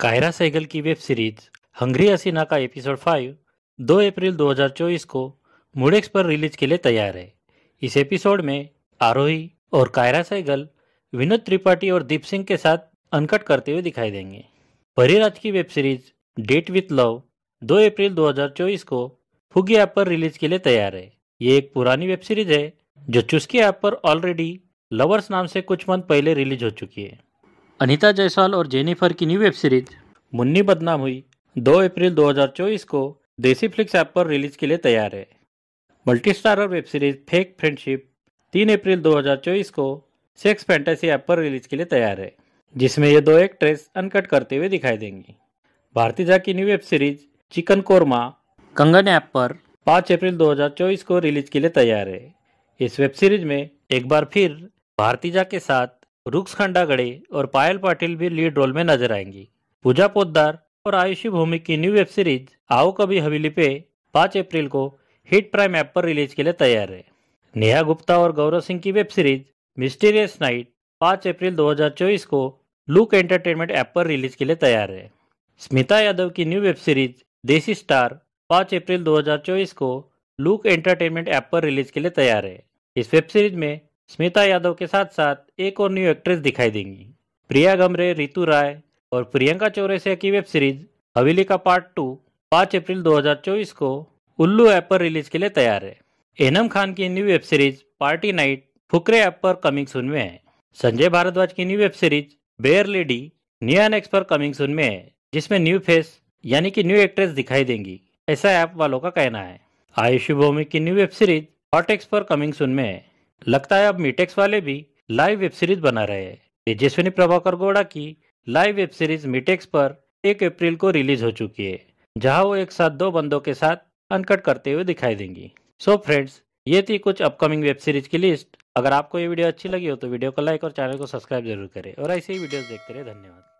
कायरा सहगल की web series Hungary हसीना का episode five दो अप्रैल 2024 को मुडेक्स पर रिलीज के लिए तैयार है इस एपिसोड में आरोही और कायरा सहगल विनोद त्रिपाठी और दीप सिंह के साथ अनकट करते हुए दिखाई देंगे परिराज की web series date with love 2 अप्रैल 2024 को फुगी ऐप पर रिलीज के लिए तैयार है ये एक पुरानी वेब सीरीज है जो चुस्की ऐप पर ऑलरेडी लवर्स नाम से कुछ मंथ पहले रिलीज हो चुकी है अनिता जायसवाल और जेनिफर की न्यू वेब सीरीज मुन्नी बदनाम हुई 2 अप्रैल 2024 को देसी फ्लिक्स ऐप पर रिलीज के लिए तैयार है मल्टी और वेब सीरीज फेक फ्रेंडशिप 3 अप्रैल 2024 को सेक्स फैंटेसी ऐप पर रिलीज के लिए तैयार है जिसमें ये दो एक्ट्रेस अनकट करते हुए दिखाई देंगी भारतीजा की new web series chicken korma Kangan app पर 5 अप्रैल 2024 को रिलीज के लिए तैयार है इस वेब सीरीज में एक बार फिर भारतीजा के साथ रुक्स खंडागड़े और पायल पाटिल भी लीड रोल में नजर आएंगी पूजा पोदार और आयुषी भूमि की न्यू वेब सीरीज आओ कभी हवेली पे पाँच अप्रैल को हिट प्राइम ऐप पर रिलीज के लिए तैयार है नेहा गुप्ता और गौरव सिंह की वेब सीरीज मिस्टीरियस नाइट पांच अप्रैल 2024 को लुक एंटरटेनमेंट ऐप पर रिलीज के लिए तैयार है स्मिता यादव की new web series desi star पाँच अप्रैल 2024 को लुक एंटरटेनमेंट ऐप पर रिलीज के लिए तैयार है इस वेब सीरीज में स्मिता यादव के साथ साथ एक और न्यू एक्ट्रेस दिखाई देंगी प्रिया गमरे रितु राय और प्रियंका चौरसिया की वेब सीरीज हवेली का पार्ट टू पांच अप्रैल 2024 को उल्लू ऐप पर रिलीज के लिए तैयार है एनम खान की new web series party night फुकरे ऐप पर कमिंग सुन में है संजय भारद्वाज की new web series bare lady neon X पर कमिंग सुन में है जिसमें न्यू फेस यानी कि न्यू एक्ट्रेस दिखाई देंगी ऐसा ऐप वालों का कहना है आयुषी भौमिक की न्यू वेब सीरीज हॉटेक्स पर कमिंग सुन में है लगता है अब मीटेक्स वाले भी लाइव वेब सीरीज बना रहे हैं तेजस्विनी प्रभाकर गौड़ा की लाइव वेब सीरीज मीटेक्स पर एक अप्रैल को रिलीज हो चुकी है जहां वो एक साथ दो बंदों के साथ अनकट करते हुए दिखाई देंगी सो so फ्रेंड्स ये थी कुछ अपकमिंग वेब सीरीज की लिस्ट अगर आपको ये वीडियो अच्छी लगी हो तो वीडियो को लाइक और चैनल को सब्सक्राइब जरूर करें और ऐसे ही वीडियोस देखते रहे धन्यवाद